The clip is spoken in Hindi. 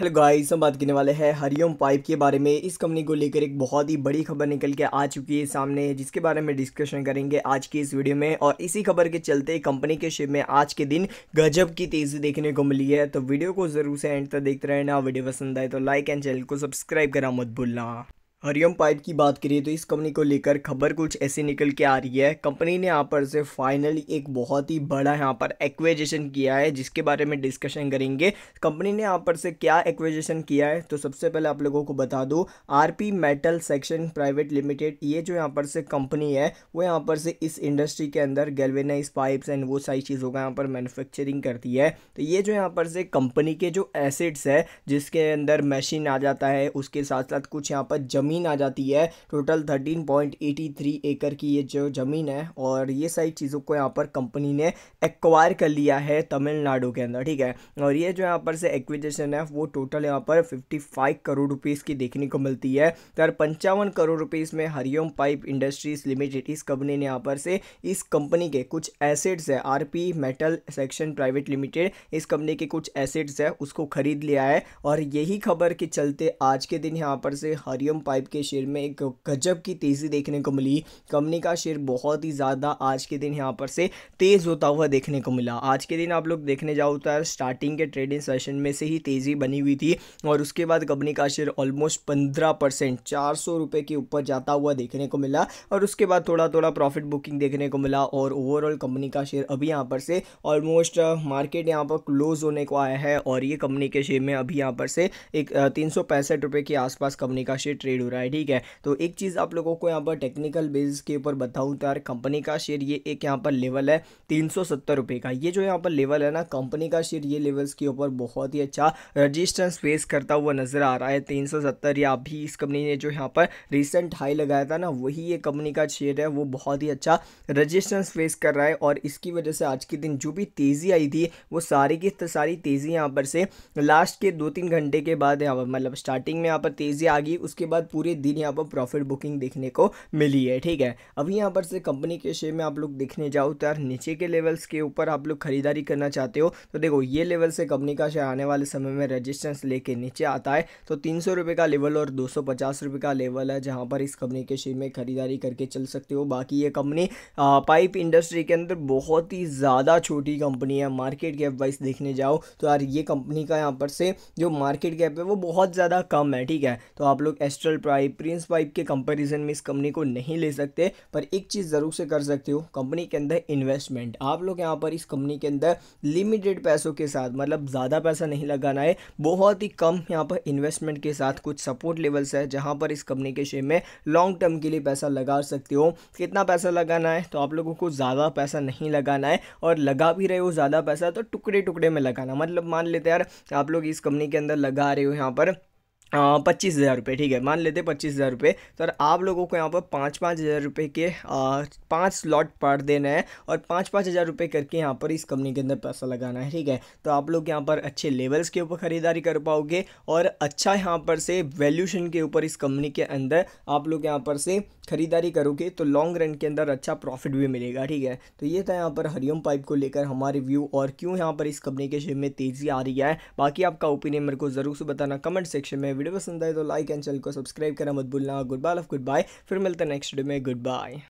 हेलो गाइस हम बात करने वाले हैं हरिओम पाइप के बारे में इस कंपनी को लेकर एक बहुत ही बड़ी खबर निकल के आ चुकी है सामने जिसके बारे में डिस्कशन करेंगे आज की इस वीडियो में और इसी खबर के चलते कंपनी के शेयर में आज के दिन गजब की तेज़ी देखने को मिली है तो वीडियो को ज़रूर से एंड तक देखते रहना वीडियो पसंद आए तो लाइक एंड चैनल को सब्सक्राइब करा मत भूलना हरियम पाइप की बात करिए तो इस कंपनी को लेकर खबर कुछ ऐसे निकल के आ रही है कंपनी ने यहाँ पर से फाइनली एक बहुत ही बड़ा यहाँ पर एक्वेजेशन किया है जिसके बारे में डिस्कशन करेंगे कंपनी ने यहाँ पर से क्या एक्वेजेशन किया है तो सबसे पहले आप लोगों को बता दूँ RP metal section private limited ये जो यहाँ पर से कंपनी है वो यहाँ पर से इस इंडस्ट्री के अंदर गेलवेनाइज पाइप्स एंड वो सारी चीज़ों का यहाँ पर मैनुफेक्चरिंग करती है तो ये जो यहाँ पर से कंपनी के जो एसिड्स है जिसके अंदर मशीन आ जाता है उसके साथ साथ कुछ यहाँ पर जम ज़मीन आ जाती है टोटल 13.83 एकड़ की ये जो ज़मीन है और ये सारी चीज़ों को यहाँ पर कंपनी ने एक्वायर कर लिया है तमिलनाडु के अंदर ठीक है और ये जो यहाँ पर से एक्विजेशन है वो टोटल यहाँ पर 55 करोड़ रुपीज़ की देखने को मिलती है तो पंचावन करोड़ रुपीज़ में हरिओम पाइप इंडस्ट्रीज़ लिमिटेड इस कंपनी ने यहाँ पर से इस कंपनी के कुछ एसेट्स है R metal section private limited इस कंपनी के कुछ एसेट्स है उसको खरीद लिया है और यही खबर के चलते आज के दिन यहाँ पर से हरिओम पाइप फाइव के शेयर में एक गजब की तेज़ी देखने को मिली कंपनी का शेयर बहुत ही ज़्यादा आज के दिन यहाँ पर से तेज़ होता हुआ देखने को मिला आज के दिन आप लोग देखने जाओ तो स्टार्टिंग के ट्रेडिंग सेशन में से ही तेज़ी बनी हुई थी और उसके बाद कंपनी का शेयर ऑलमोस्ट पंद्रह परसेंट चार सौ के ऊपर जाता हुआ देखने को मिला और उसके बाद थोड़ा थोड़ा प्रॉफिट बुकिंग देखने को मिला और ओवरऑल कंपनी का शेयर अभी यहाँ पर से ऑलमोस्ट मार्केट यहाँ पर क्लोज होने को आया है और ये कंपनी के शेयर में अभी यहाँ पर से एक तीन सौ के आसपास कंपनी का शेयर ट्रेड वैल्यू रहा है ठीक है तो एक चीज़ आप लोगों को यहाँ पर टेक्निकल बेसिस के ऊपर बताऊँ तो यार कंपनी का शेयर ये एक यहाँ पर लेवल है तीन सौ का ये जो यहाँ पर लेवल है ना कंपनी का शेयर ये लेवल्स के ऊपर बहुत ही अच्छा रजिस्टेंस फेस करता हुआ नज़र आ रहा है तीन या अभी इस कंपनी ने जो यहाँ पर रिसेंट हाई लगाया था ना वही ये कंपनी का शेयर है वो बहुत ही अच्छा रजिस्टेंस फेस कर रहा है और इसकी वजह से आज के दिन जो भी तेज़ी आई थी वो सारी की सारी तेज़ी यहाँ पर से लास्ट के दो तीन घंटे के बाद यहाँ पर मतलब स्टार्टिंग में यहाँ पर तेज़ी आ गई उसके बाद पूरे दिन यहाँ पर प्रॉफिट बुकिंग देखने को मिली है ठीक है अभी यहाँ पर से कंपनी के शेयर में आप लोग देखने जाओ तो यार नीचे के लेवल्स के ऊपर आप लोग खरीदारी करना चाहते हो तो देखो ये लेवल से कंपनी का शेयर आने वाले समय में रजिस्टेंस लेके नीचे आता है तो तीन सौ का लेवल और दो सौ का लेवल है जहाँ पर इस कंपनी के शेयर में खरीदारी करके चल सकते हो बाकी ये कंपनी पाइप इंडस्ट्री के अंदर बहुत ही ज़्यादा छोटी कंपनी है मार्केट कैप वाइज देखने जाओ तो यार ये कंपनी का यहाँ पर से जो मार्केट कैप है वो बहुत ज़्यादा कम है ठीक है तो आप लोग एस्ट्रल प्राइस पाइप के कंपैरिजन में इस कंपनी को नहीं ले सकते पर एक चीज़ ज़रूर से कर सकते हो कंपनी के अंदर इन्वेस्टमेंट आप लोग यहाँ पर इस कंपनी के अंदर लिमिटेड पैसों के साथ मतलब ज़्यादा पैसा नहीं लगाना है बहुत ही कम यहाँ पर इन्वेस्टमेंट के साथ कुछ सपोर्ट लेवल्स है जहाँ पर इस कंपनी के शेयर में लॉन्ग टर्म के लिए पैसा लगा सकते हो कितना पैसा लगाना है तो आप लोगों को ज़्यादा पैसा नहीं लगाना है और लगा भी रहे हो ज़्यादा पैसा तो टुकड़े टुकड़े में लगाना मतलब मान लेते यार आप लोग इस कंपनी के अंदर लगा रहे हो यहाँ पर हाँ, पच्चीस हज़ार रुपये ठीक है मान लेते पच्चीस हज़ार रुपये सर तो आप लोगों को यहाँ पर पाँच पाँच हज़ार रुपये के पाँच स्लॉट पार देना है और पाँच पाँच हज़ार रुपये करके यहाँ पर इस कंपनी के अंदर पैसा लगाना है ठीक है तो आप लोग यहाँ पर अच्छे लेवल्स के ऊपर ख़रीदारी कर पाओगे और अच्छा यहाँ पर से वैल्यूशन के ऊपर इस कंपनी के अंदर आप लोग यहाँ पर से ख़रीदारी करोगे तो लॉन्ग रन के अंदर अच्छा प्रॉफिट भी मिलेगा ठीक है तो ये था यहाँ पर हरिओम पाइप को लेकर हमारे व्यू और क्यों यहाँ पर इस कंपनी के शेयर में तेज़ी आ रही है बाकी आपका ओपिनियन मेरे को ज़रूर से बताना कमेंट सेक्शन में वीडियो पसंद आए तो लाइक एंड चैनल को सब्सक्राइब करना मत भूलना good bye of good bye फिर मिलते हैं नेक्स्ट वीडियो में गुड बाय